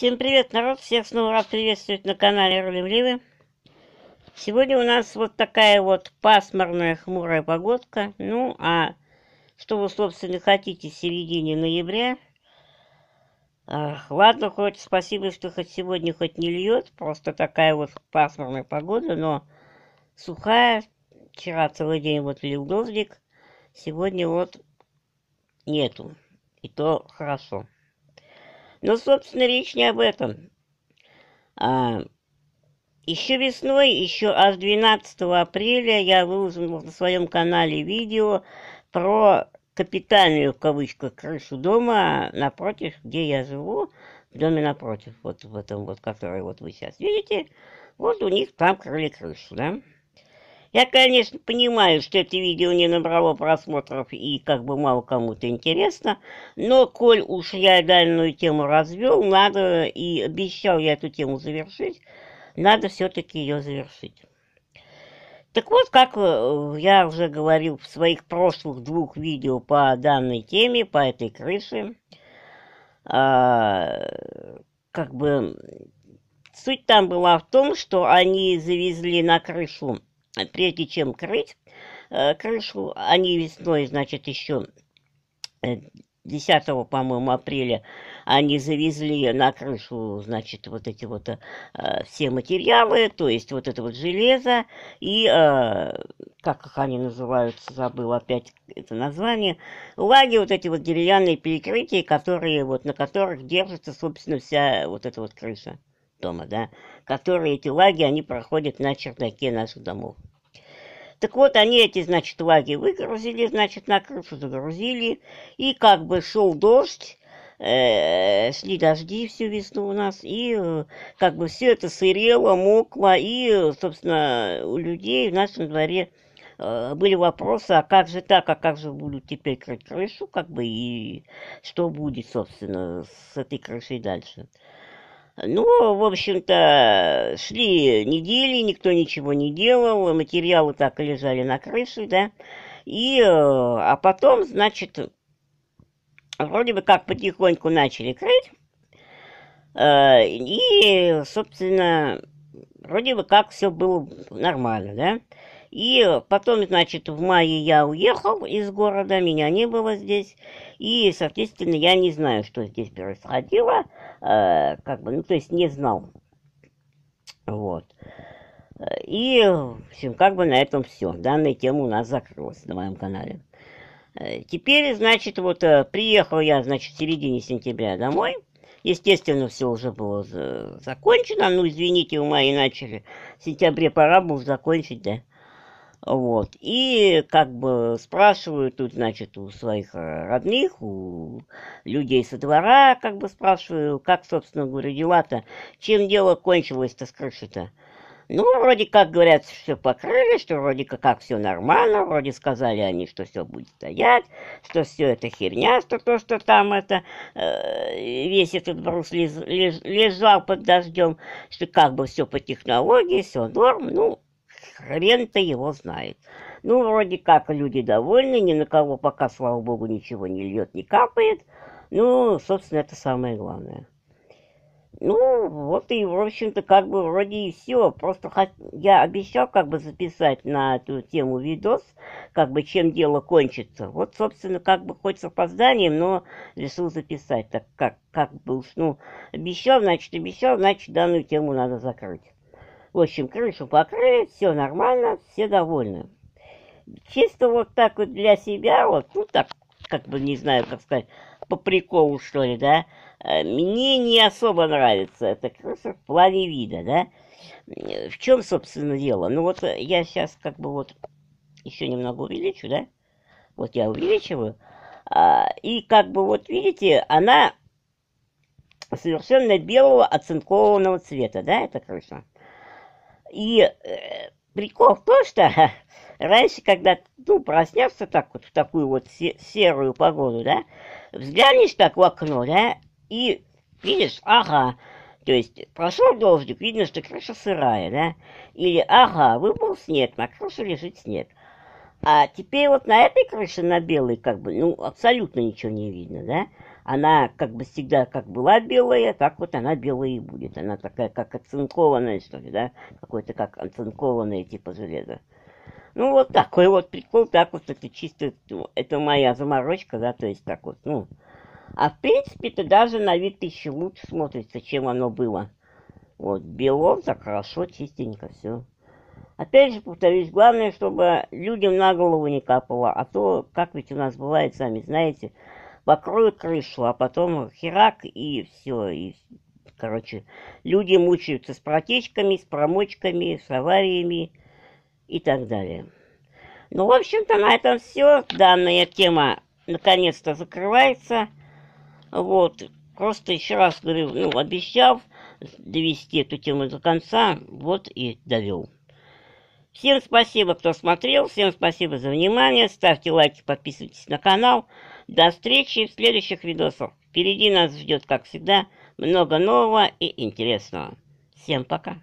Всем привет, народ! Всех снова рад приветствовать на канале Рулим Ливы. Сегодня у нас вот такая вот пасмурная, хмурая погодка. Ну, а что вы, собственно, хотите в середине ноября? Эх, а, ладно, хоть спасибо, что хоть сегодня хоть не льет. Просто такая вот пасмурная погода, но сухая. Вчера целый день вот лил дождик. Сегодня вот нету. И то хорошо. Но, ну, собственно, речь не об этом. А, еще весной, еще аж 12 апреля я выложил на своем канале видео про капитальную, в кавычках, крышу дома напротив, где я живу, в доме напротив, вот в этом вот, который вот вы сейчас видите, вот у них там крыли крышу, да. Я, конечно, понимаю, что это видео не набрало просмотров и как бы мало кому-то интересно, но коль уж я данную тему развел, надо, и обещал я эту тему завершить, надо все-таки ее завершить. Так вот, как э, я уже говорил в своих прошлых двух видео по данной теме, по этой крыше, а, как бы суть там была в том, что они завезли на крышу прежде чем крыть э, крышу, они весной, значит, еще э, 10, по-моему, апреля они завезли на крышу, значит, вот эти вот э, все материалы, то есть вот это вот железо и, э, как их они называются, забыл опять это название, лаги, вот эти вот деревянные перекрытия, которые, вот, на которых держится, собственно, вся вот эта вот крыша дома, да, которые эти лаги, они проходят на чердаке наших домов. Так вот, они эти, значит, лаги выгрузили, значит, на крышу загрузили, и как бы шел дождь, э, шли дожди всю весну у нас, и э, как бы все это сырело, мокло, и, э, собственно, у людей в нашем дворе э, были вопросы, а как же так, а как же будут теперь крыть крышу, как бы, и что будет, собственно, с этой крышей дальше. Ну, в общем-то, шли недели, никто ничего не делал, материалы так и лежали на крыше, да. И, э, а потом, значит, вроде бы как потихоньку начали крыть. Э, и, собственно, вроде бы как все было нормально, да. И потом, значит, в мае я уехал из города, меня не было здесь. И, соответственно, я не знаю, что здесь происходило. Э, как бы, ну, то есть не знал. Вот. И, в общем, как бы на этом все. Данная тема у нас закрылась на моем канале. Э, теперь, значит, вот э, приехал я, значит, в середине сентября домой. Естественно, все уже было закончено. Ну, извините, у мои начали. В сентябре пора был закончить, да. Вот. И как бы спрашивают тут, значит, у своих э, родных, у людей со двора, как бы спрашиваю, как, собственно говоря, дела-то, чем дело кончилось-то с крыши-то. Ну, вроде как, говорят, все покрыли, что вроде как, как все нормально, вроде сказали они, что все будет стоять, что все это херня, что то, что там это, э, весь этот брус лез, лез, лежал под дождем, что как бы все по технологии, все норм, ну, хрен-то его знает. Ну, вроде как люди довольны, ни на кого пока, слава богу, ничего не льет, не капает. Ну, собственно, это самое главное. Ну, вот и, в общем-то, как бы вроде и все. Просто я обещал как бы записать на эту тему видос, как бы чем дело кончится. Вот, собственно, как бы хоть с опозданием, но решил записать, так как, как бы ну, обещал, значит, обещал, значит, данную тему надо закрыть. В общем, крышу покрыли, все нормально, все довольны. Чисто вот так вот для себя, вот, ну так, как бы, не знаю, как сказать, по приколу, что ли, да, э, мне не особо нравится эта крыша в плане вида, да. В чем, собственно, дело? Ну вот э, я сейчас как бы вот еще немного увеличу, да. Вот я увеличиваю. А, и как бы вот видите, она совершенно белого оцинкованного цвета, да, эта крыша. И э, прикол в том, что раньше, когда, ну, проснешься так вот в такую вот серую погоду, да, взглянешь так в окно, да, и видишь, ага, то есть прошел дождик, видно, что крыша сырая, да, или ага, выпал снег, на крыше лежит снег. А теперь вот на этой крыше, на белой, как бы, ну, абсолютно ничего не видно, да? Она как бы всегда как была белая, так вот она белая и будет. Она такая, как оцинкованная, что ли, да? какой то как оцинкованное типа железа. Ну, вот такой вот прикол, так вот это чисто, ну, это моя заморочка, да, то есть так вот, ну. А в принципе, то даже на вид еще лучше смотрится, чем оно было. Вот, белов, да, хорошо, чистенько, все. Опять же, повторюсь, главное, чтобы людям на голову не капало, а то, как ведь у нас бывает, сами знаете, покроют крышу, а потом херак и все, и короче, люди мучаются с протечками, с промочками, с авариями и так далее. Ну, в общем-то, на этом все. Данная тема наконец-то закрывается. Вот, просто еще раз говорю, ну, обещал довести эту тему до конца, вот и довел. Всем спасибо, кто смотрел, всем спасибо за внимание, ставьте лайки, подписывайтесь на канал. До встречи в следующих видосах. Впереди нас ждет, как всегда, много нового и интересного. Всем пока!